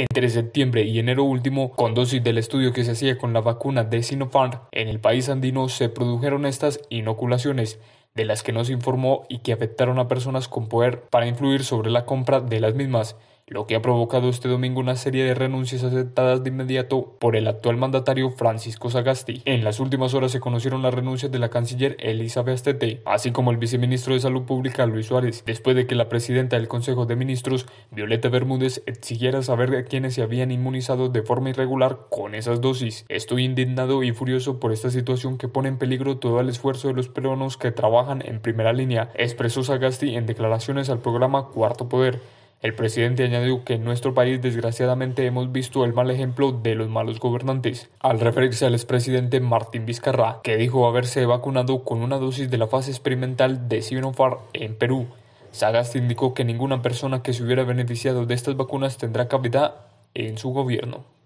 entre septiembre y enero último, con dosis del estudio que se hacía con la vacuna de Sinopharm, en el país andino se produjeron estas inoculaciones de las que no se informó y que afectaron a personas con poder para influir sobre la compra de las mismas lo que ha provocado este domingo una serie de renuncias aceptadas de inmediato por el actual mandatario Francisco Sagasti. En las últimas horas se conocieron las renuncias de la canciller Elizabeth Astete, así como el viceministro de Salud Pública Luis Suárez, después de que la presidenta del Consejo de Ministros, Violeta Bermúdez, exigiera saber a quienes se habían inmunizado de forma irregular con esas dosis. Estoy indignado y furioso por esta situación que pone en peligro todo el esfuerzo de los peruanos que trabajan en primera línea, expresó Sagasti en declaraciones al programa Cuarto Poder. El presidente añadió que en nuestro país desgraciadamente hemos visto el mal ejemplo de los malos gobernantes, al referirse al expresidente Martín Vizcarra, que dijo haberse vacunado con una dosis de la fase experimental de Sinopharm en Perú. Sagasti indicó que ninguna persona que se hubiera beneficiado de estas vacunas tendrá cabida en su gobierno.